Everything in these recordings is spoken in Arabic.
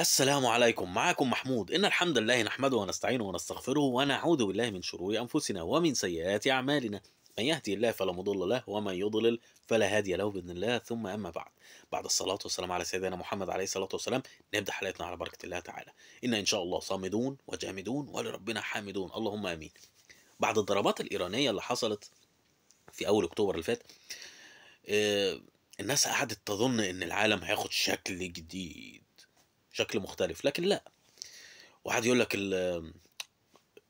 السلام عليكم معكم محمود إن الحمد لله نحمده ونستعينه ونستغفره ونعوذ بالله من شرور أنفسنا ومن سيئات أعمالنا من يهدي الله فلا مضل له ومن يضلل فلا هادي له باذن الله ثم اما بعد بعد الصلاه والسلام على سيدنا محمد عليه الصلاه والسلام نبدا حلقتنا على بركه الله تعالى ان ان شاء الله صامدون وجامدون ولربنا حامدون اللهم امين بعد الضربات الايرانيه اللي حصلت في اول اكتوبر اللي فات آه، الناس قعدت تظن ان العالم هياخد شكل جديد شكل مختلف لكن لا واحد يقول لك آه،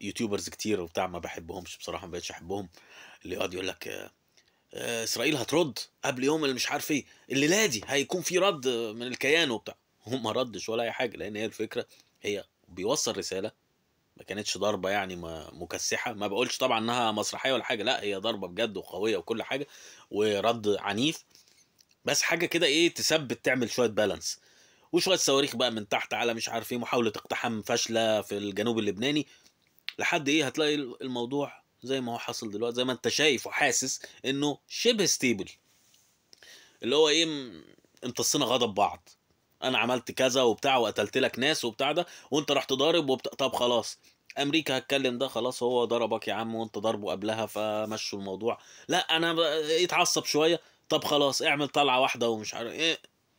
يوتيوبرز كتير وبتاع ما بحبهمش بصراحه ما بقتش احبهم اللي يقعد يقول لك آه، آه، اسرائيل هترد قبل يوم اللي مش عارف ايه الليله دي هيكون في رد من الكيان وبتاع هم ما ردش ولا اي حاجه لان هي الفكره هي بيوصل رساله ما كانتش ضربه يعني مكسحه ما بقولش طبعا انها مسرحيه ولا حاجه لا هي ضربه بجد وقويه وكل حاجه ورد عنيف بس حاجه كده ايه تثبت تعمل شويه بالانس وشويه صواريخ بقى من تحت على مش عارف ايه محاوله اقتحام فاشله في الجنوب اللبناني لحد ايه هتلاقي الموضوع زي ما هو حاصل دلوقتي زي ما انت شايف وحاسس انه شبه ستيبل اللي هو ايه امتصينا غضب بعض انا عملت كذا وبتاع وقتلت لك ناس وبتاع ده وانت رحت ضارب وبتاع طب خلاص امريكا هتكلم ده خلاص هو ضربك يا عم وانت ضربه قبلها فمشوا الموضوع لا انا اتعصب شويه طب خلاص اعمل طلعه واحده ومش عارف ايه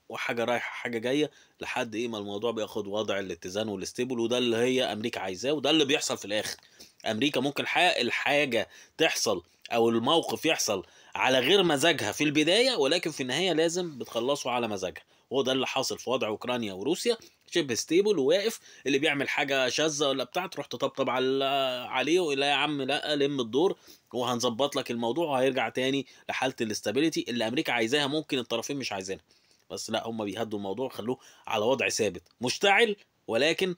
وحاجه رايحه حاجه جايه لحد ايه ما الموضوع بياخد وضع الاتزان والاستيبل وده اللي هي امريكا عايزاه وده اللي بيحصل في الاخر امريكا ممكن الحاجه تحصل او الموقف يحصل على غير مزاجها في البدايه ولكن في النهايه لازم بتخلصه على مزاجها هو ده اللي حاصل في وضع اوكرانيا وروسيا شبه ستيبل وواقف اللي بيعمل حاجه شاذه ولا بتاع تروح تطبطب على عليه لا يا عم لا لم الدور وهنظبط لك الموضوع وهيرجع تاني لحاله الاستابيليتي اللي امريكا عايزاها ممكن الطرفين مش عايزينها بس لا هم بيهدوا الموضوع خلوه على وضع ثابت مشتعل ولكن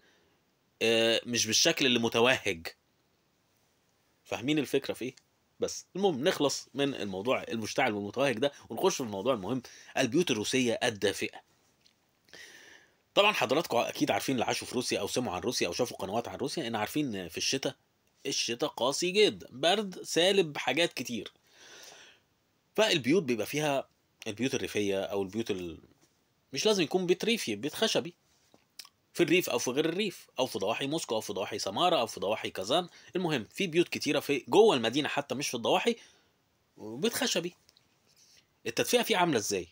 آه، مش بالشكل اللي متوهج فاهمين الفكره في ايه بس المهم نخلص من الموضوع المشتعل والمتوهج ده ونخش في الموضوع المهم البيوت الروسيه الدافئه طبعا حضراتكم اكيد عارفين اللي عاشوا في روسيا او سمعوا عن روسيا او شافوا قنوات عن روسيا ان عارفين في الشتاء الشتاء قاسي جدا برد سالب حاجات كتير فالبيوت بيبقى فيها البيوت الريفيه او البيوت ال... مش لازم يكون بيت ريفي بيت خشبي في الريف او في غير الريف او في ضواحي موسكو او في ضواحي سماره او في ضواحي كازان المهم في بيوت كتيره في جوه المدينه حتى مش في الضواحي بيت خشبي التدفئه فيه عامله ازاي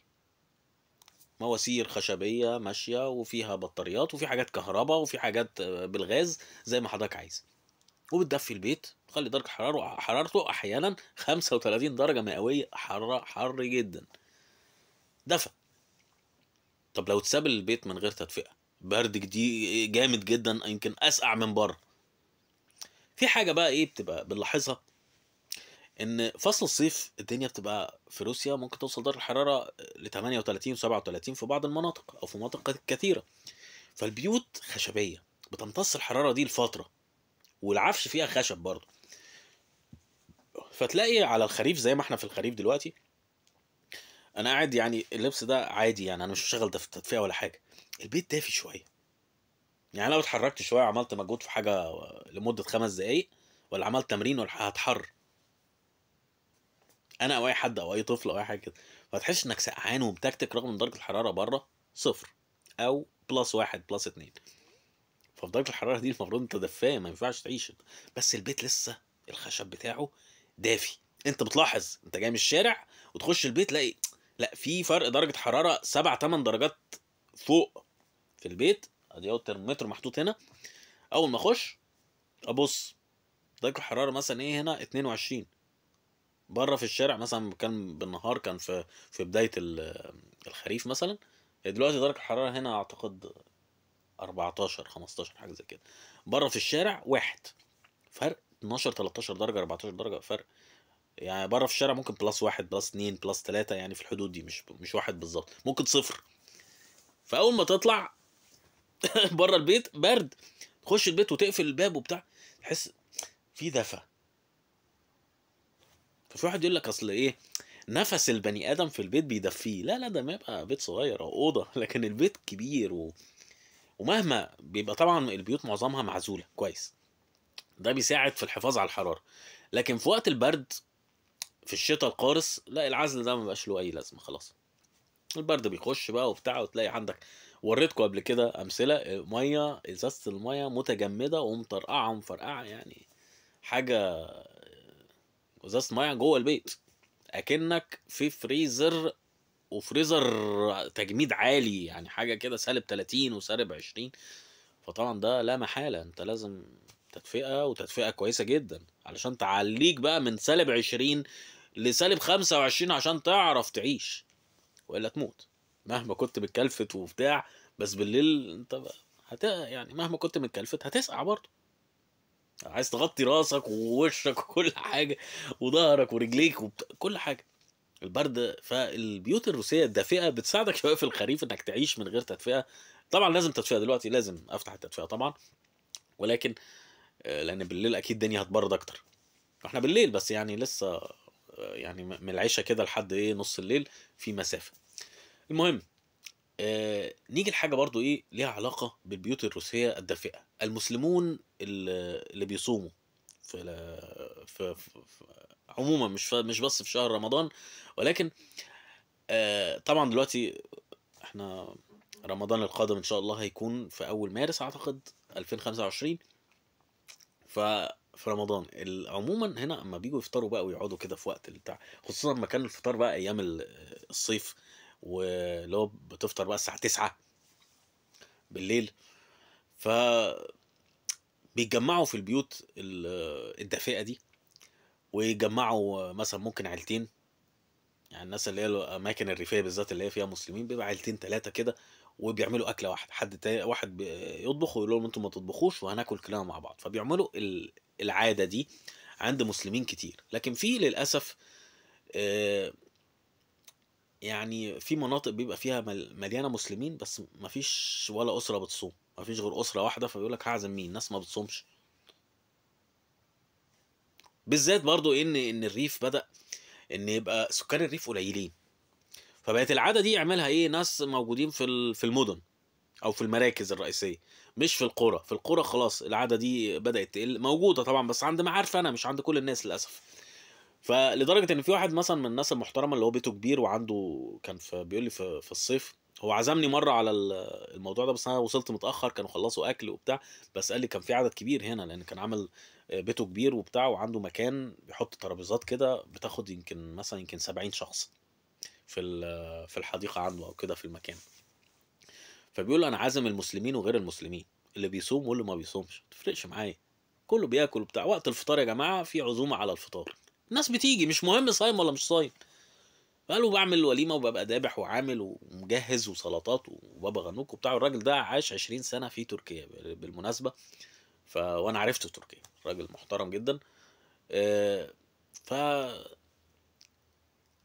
مواسير خشبيه ماشيه وفيها بطاريات وفي حاجات كهرباء وفي حاجات آه، بالغاز زي ما حضرتك عايز وبتدفي البيت تخلي درجه حرارته حرارته احيانا 35 درجه مئويه حر حر جدا دفى طب لو اتساب البيت من غير تدفئه برد جدي جامد جدا يمكن اسقع من بره في حاجه بقى ايه بتبقى بنلاحظها ان فصل الصيف الدنيا بتبقى في روسيا ممكن توصل درجه الحراره ل 38 و 37 في بعض المناطق او في مناطق كثيره فالبيوت خشبيه بتمتص الحراره دي لفتره والعفش فيها خشب برضه فتلاقي على الخريف زي ما احنا في الخريف دلوقتي انا قاعد يعني اللبس ده عادي يعني انا مش شغال تدفئه ولا حاجه البيت دافي شويه يعني لو اتحركت شويه عملت مجهود في حاجه لمده خمس دقايق ولا عملت تمرين ولا هتحر انا او اي حد او اي طفل او اي حاجه كده فهتحس انك سقعان ومتكتك رغم ان درجه الحراره بره صفر او بلس واحد بلس اتنين ففي درجه الحراره دي المفروض انت دفاه ما ينفعش تعيش بس البيت لسه الخشب بتاعه دافي انت بتلاحظ انت جاي من الشارع وتخش البيت تلاقي لا في فرق درجه حراره 7 8 درجات فوق في البيت ادي اهو الترمومتر محطوط هنا اول ما اخش ابص درجه الحراره مثلا ايه هنا 22 بره في الشارع مثلا كان بالنهار كان في في بدايه الخريف مثلا دلوقتي درجه الحراره هنا اعتقد 14 15 حاجه زي كده بره في الشارع واحد فرق 12 13 درجه 14 درجه فرق يعني بره في الشارع ممكن بلس واحد بلس اتنين بلس تلاتة يعني في الحدود دي مش مش واحد بالظبط ممكن صفر فاول ما تطلع بره البيت برد تخش البيت وتقفل الباب وبتاع تحس في دفى ففي واحد يقول لك اصل ايه نفس البني ادم في البيت بيدفيه لا لا ده ما يبقى بيت صغير او اوضه لكن البيت كبير و... ومهما بيبقى طبعا البيوت معظمها معزوله كويس ده بيساعد في الحفاظ على الحراره لكن في وقت البرد في الشتاء القارص لا العزل ده مبقاش له اي لازمه خلاص البرد بيخش بقى وبتاع وتلاقي عندك وريتكم قبل كده امثله ميه ازازه الميه متجمده ومطرقعه ومفرقعه يعني حاجه ازازه ميه جوه البيت اكنك في فريزر وفريزر تجميد عالي يعني حاجه كده سالب 30 وسالب 20 فطبعا ده لا محاله انت لازم تدفئه وتدفئه كويسه جدا علشان تعليك بقى من سالب 20 لسالب 25 عشان تعرف تعيش والا تموت مهما كنت متكلفت وبتاع بس بالليل انت هت... يعني مهما كنت متكلفت هتسقع برضه عايز تغطي راسك ووشك وكل حاجه وظهرك ورجليك وبت... كل حاجه البرد فالبيوت الروسيه الدافئه بتساعدك شويه في الخريف انك تعيش من غير تدفئه طبعا لازم تدفئه دلوقتي لازم افتح التدفئه طبعا ولكن آه آه، لان بالليل اكيد الدنيا هتبرد اكتر احنا بالليل بس يعني لسه آه، يعني من العشاء كده لحد ايه نص الليل في مسافه المهم آه نيجي لحاجه برضو ايه ليها علاقه بالبيوت الروسيه الدافئه المسلمون اللي بيصوموا في, في, في, في عموما مش مش بس في شهر رمضان ولكن آه طبعا دلوقتي احنا رمضان القادم ان شاء الله هيكون في اول مارس اعتقد 2025 ف في رمضان عموما هنا اما بيجوا يفطروا بقى ويقعدوا كده في وقت البتاع خصوصا لما كان الفطار بقى ايام الصيف واللي هو بتفطر بقى الساعه 9 بالليل ف بيتجمعوا في البيوت الدافئه دي ويجمعوا مثلا ممكن عيلتين يعني الناس اللي هي الاماكن الريفيه بالذات اللي هي فيها مسلمين بيبقى عيلتين ثلاثه كده وبيعملوا اكله واحده حد تاني واحد بيطبخ ويقول لهم انتم ما تطبخوش وهناكل كلنا مع بعض فبيعملوا العاده دي عند مسلمين كتير لكن في للاسف يعني في مناطق بيبقى فيها مليانه مسلمين بس ما فيش ولا اسره بتصوم ما فيش غير اسره واحده فبيقول لك هعزم مين الناس ما بتصومش بالذات برضو ان ان الريف بدا ان يبقى سكان الريف قليلين فبقت العاده دي يعملها ايه ناس موجودين في في المدن او في المراكز الرئيسيه مش في القرى في القرى خلاص العاده دي بدات تقل موجوده طبعا بس عند عارف انا مش عند كل الناس للاسف فلدرجه ان في واحد مثلا من الناس المحترمه اللي هو بيته كبير وعنده كان في بيقول لي في, في الصيف هو عزمني مره على الموضوع ده بس انا وصلت متاخر كانوا خلصوا اكل وبتاع بس قال لي كان في عدد كبير هنا لان كان عامل آه، بيته كبير وبتاع وعنده مكان بيحط ترابيزات كده بتاخد يمكن مثلا يمكن 70 شخص في في الحديقه عنده او كده في المكان فبيقول انا عازم المسلمين وغير المسلمين اللي بيصوم واللي ما بيصومش ما تفرقش معايا كله بياكل بتاع وقت الفطار يا جماعه في عزومه على الفطار الناس بتيجي مش مهم صايم ولا مش صايم قالوا بعمل وليمه وببقى ذابح وعامل ومجهز وسلطات وبابا غنوك وبتاع الراجل ده عاش 20 سنه في تركيا بالمناسبه ف وانا عرفته تركيا راجل محترم جدا آه، ف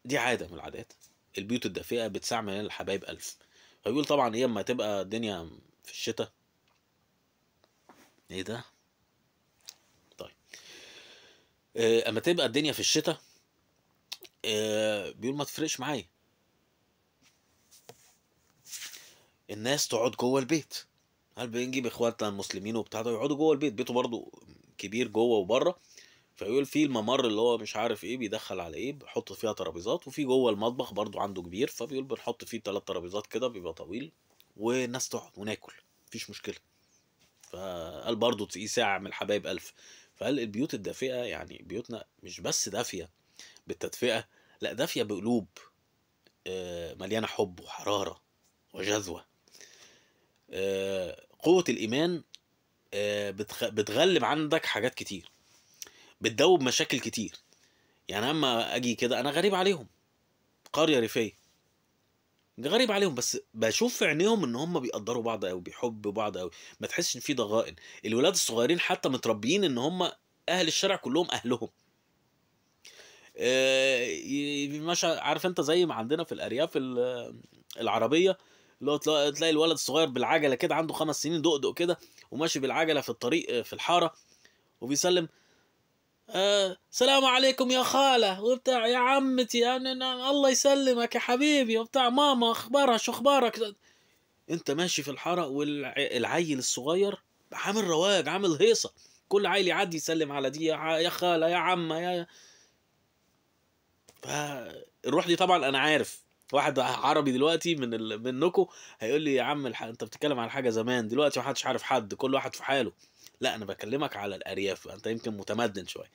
دي عاده من العادات البيوت الدافئه بدساع من الحبايب الف فبيقول طبعا ايه اما تبقى الدنيا في الشتاء ايه ده طيب آه، اما تبقى الدنيا في الشتاء آه، بيقول ما تفرقش معايا الناس تقعد جوه البيت هل بنجيب اخواتنا المسلمين وبتاع ده يقعدوا جوه البيت بيته برضه كبير جوه وبره فيقول في الممر اللي هو مش عارف ايه بيدخل على ايه بيحط فيها ترابيزات وفي جوه المطبخ برضو عنده كبير فبيقول بنحط فيه ثلاث ترابيزات كده بيبقى طويل والناس تقعد وناكل مفيش مشكله فقال برضو تسقيه ساعه من الحبايب الف فقال البيوت الدافئه يعني بيوتنا مش بس دافيه بالتدفئه لا دافيه بقلوب آه، مليانه حب وحراره وجذوه آه، قوه الايمان آه، بتغلب عندك حاجات كتير بتدوب مشاكل كتير يعني اما اجي كده انا غريب عليهم قريه ريفيه غريب عليهم بس بشوف في عينيهم ان هم بيقدروا بعض قوي بيحبوا بعض قوي ما تحسش ان في ضغائن الولاد الصغيرين حتى متربيين ان هم اهل الشارع كلهم اهلهم آه، مش عارف انت زي ما عندنا في الارياف العربيه اللي هو تلاقي الولد الصغير بالعجله كده عنده خمس سنين دقدق كده وماشي بالعجله في الطريق آه، في الحاره وبيسلم آه، السلام عليكم يا خاله وبتاع يا عمتي أنا الله يسلمك يا حبيبي وبتاع ماما اخبارها شو اخبارك انت ماشي في الحاره والعيل الصغير عامل رواج عامل هيصه كل عيل يعدي يسلم على دي يا خاله يا عمه يا فالروح دي طبعا انا عارف واحد عربي دلوقتي من منكم هيقول لي يا عم الح... انت بتتكلم على حاجه زمان دلوقتي ما حدش عارف حد كل واحد في حاله لا انا بكلمك على الارياف انت يمكن متمدن شويه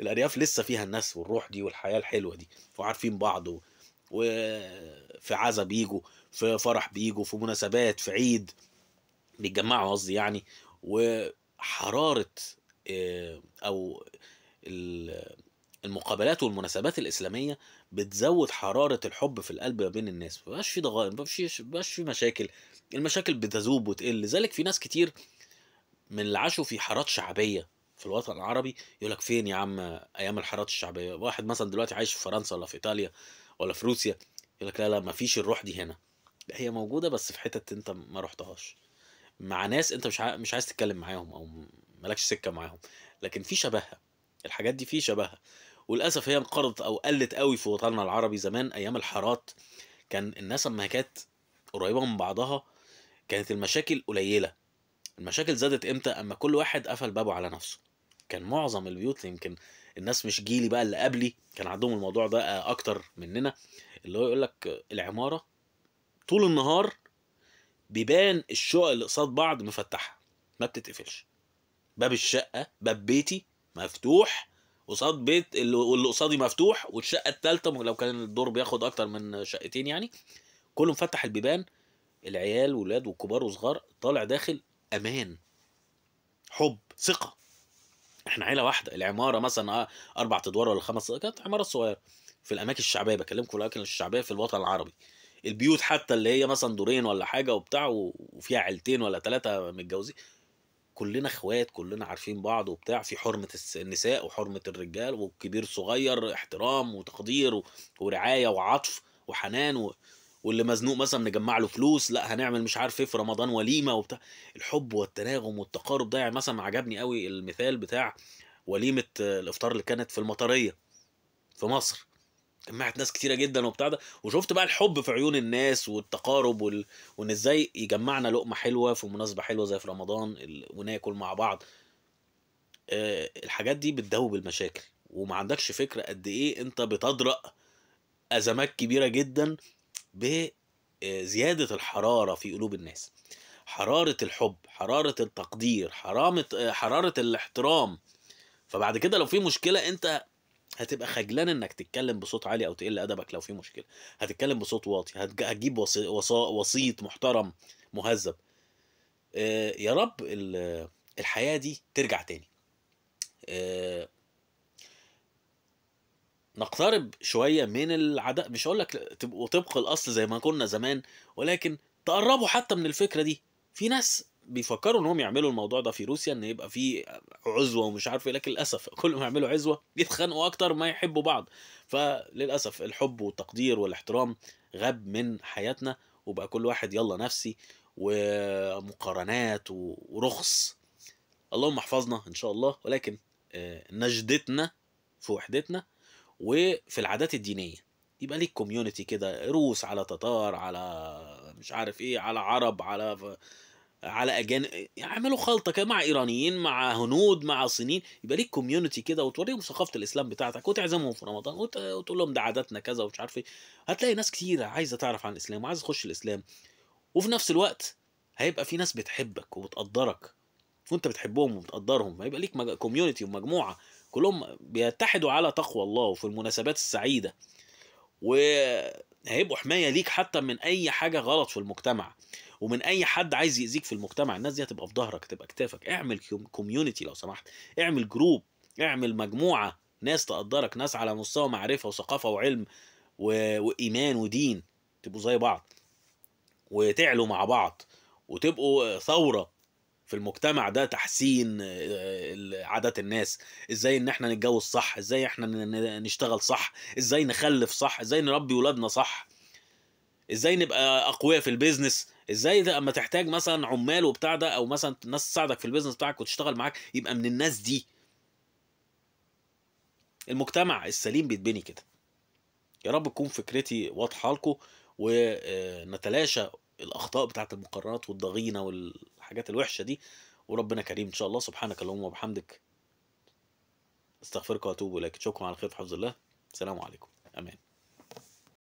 الارياف لسه فيها الناس والروح دي والحياه الحلوه دي وعارفين بعض و... وفي عزا بيجوا في فرح بيجوا في مناسبات في عيد بيتجمعوا قصدي يعني وحراره آه، او المقابلات والمناسبات الاسلاميه بتزود حراره الحب في القلب ما بين الناس بقاش في ضغائن بقاش في مشاكل المشاكل بتذوب وتقل لذلك في ناس كتير من اللي عاشوا في حارات شعبيه في الوطن العربي يقول لك فين يا عم ايام الحارات الشعبيه واحد مثلا دلوقتي عايش في فرنسا ولا في ايطاليا ولا في روسيا يقول لك لا لا ما فيش الروح دي هنا لا هي موجوده بس في حتت انت ما رحتهاش مع ناس انت مش مش عايز تتكلم معاهم او مالكش سكه معاهم لكن في شبهها الحاجات دي في شبهها وللاسف هي انقرضت او قلت قوي في وطننا العربي زمان ايام الحارات كان الناس اما كانت قريبه من بعضها كانت المشاكل قليله المشاكل زادت امتى اما كل واحد قفل بابه على نفسه كان معظم البيوت يمكن الناس مش جيلي بقى اللي قبلي كان عندهم الموضوع ده آه، اكتر مننا اللي هو يقول لك العماره طول النهار بيبان الشقق اللي قصاد بعض مفتحه ما بتتقفلش باب الشقه باب بيتي مفتوح قصاد بيت واللي قصادي مفتوح والشقه الثالثه لو كان الدور بياخد اكتر من شقتين يعني كله مفتح البيبان العيال والولاد والكبار وصغار طالع داخل امان حب ثقه احنا عيله واحده العماره مثلا آه، اربع ادوار ولا خمس كانت عماره صغيره في الاماكن الشعبيه بكلمكم في الاماكن الشعبيه في الوطن العربي البيوت حتى اللي هي مثلا دورين ولا حاجه وبتاع وفيها عيلتين ولا ثلاثه متجوزين كلنا اخوات كلنا عارفين بعض وبتاع في حرمه النساء وحرمه الرجال والكبير صغير احترام وتقدير ورعايه وعطف وحنان و... واللي مزنوق مثلا نجمع له فلوس لا هنعمل مش عارف ايه في رمضان وليمه وبتاع الحب والتناغم والتقارب ده يعني مثلا عجبني قوي المثال بتاع وليمه الافطار اللي كانت في المطريه في مصر جمعت ناس كتيره جدا وبتاع ده وشفت بقى الحب في عيون الناس والتقارب وال... وان ازاي يجمعنا لقمه حلوه في مناسبه حلوه زي في رمضان ال... وناكل مع بعض أه الحاجات دي بتدوب المشاكل وما عندكش فكره قد ايه انت بتدرأ ازمات كبيره جدا بزيادة آه، الحرارة في قلوب الناس حرارة الحب حرارة التقدير حرامة آه، حرارة الاحترام فبعد كده لو في مشكلة انت هتبقى خجلان انك تتكلم بصوت عالي او تقل ادبك لو في مشكله هتتكلم بصوت واطي هتجيب وسيط محترم مهذب آه، يا رب الحياه دي ترجع تاني نقترب شويه من العداء مش هقول لك تبقوا طبق الاصل زي ما كنا زمان ولكن تقربوا حتى من الفكره دي في ناس بيفكروا انهم يعملوا الموضوع ده في روسيا ان يبقى في عزوه ومش عارف ايه لكن للاسف كل ما يعملوا عزوه يتخانقوا اكتر ما يحبوا بعض فللاسف الحب والتقدير والاحترام غاب من حياتنا وبقى كل واحد يلا نفسي ومقارنات ورخص اللهم احفظنا ان شاء الله ولكن آه، نجدتنا في وحدتنا وفي العادات الدينيه يبقى ليك كوميونتي كده روس على تتار على مش عارف ايه على عرب على ف... على اجانب يعملوا خلطه كده مع ايرانيين مع هنود مع صينيين يبقى ليك كوميونتي كده وتوريهم ثقافه الاسلام بتاعتك وتعزمهم في رمضان وت... وتقول لهم ده عاداتنا كذا ومش عارف ايه هتلاقي ناس كتير عايزه تعرف عن الاسلام وعايزه تخش الاسلام وفي نفس الوقت هيبقى في ناس بتحبك وبتقدرك وانت بتحبهم وبتقدرهم هيبقى ليك كوميونتي ومجموعه كلهم بيتحدوا على تقوى الله وفي المناسبات السعيدة وهيبقوا حماية ليك حتى من أي حاجة غلط في المجتمع ومن أي حد عايز يأذيك في المجتمع الناس دي هتبقى في ظهرك تبقى كتافك اعمل كوميونتي لو سمحت اعمل جروب اعمل مجموعة ناس تقدرك ناس على مستوى معرفة وثقافة وعلم و... وإيمان ودين تبقوا زي بعض وتعلوا مع بعض وتبقوا ثورة في المجتمع ده تحسين آه، عادات الناس ازاي ان احنا نتجوز صح ازاي احنا نشتغل صح ازاي نخلف صح ازاي نربي ولادنا صح ازاي نبقى اقوياء في البيزنس ازاي اما تحتاج مثلا عمال وبتاع ده او مثلا ناس تساعدك في البيزنس بتاعك وتشتغل معاك يبقى من الناس دي المجتمع السليم بيتبني كده يا رب تكون فكرتي واضحه لكم ونتلاشى آه، الاخطاء بتاعه المقررات والضغينه والحاجات الوحشه دي وربنا كريم ان شاء الله سبحانك اللهم وبحمدك استغفرك واتوب اليك شكرا على خير في حفظ الله السلام عليكم امان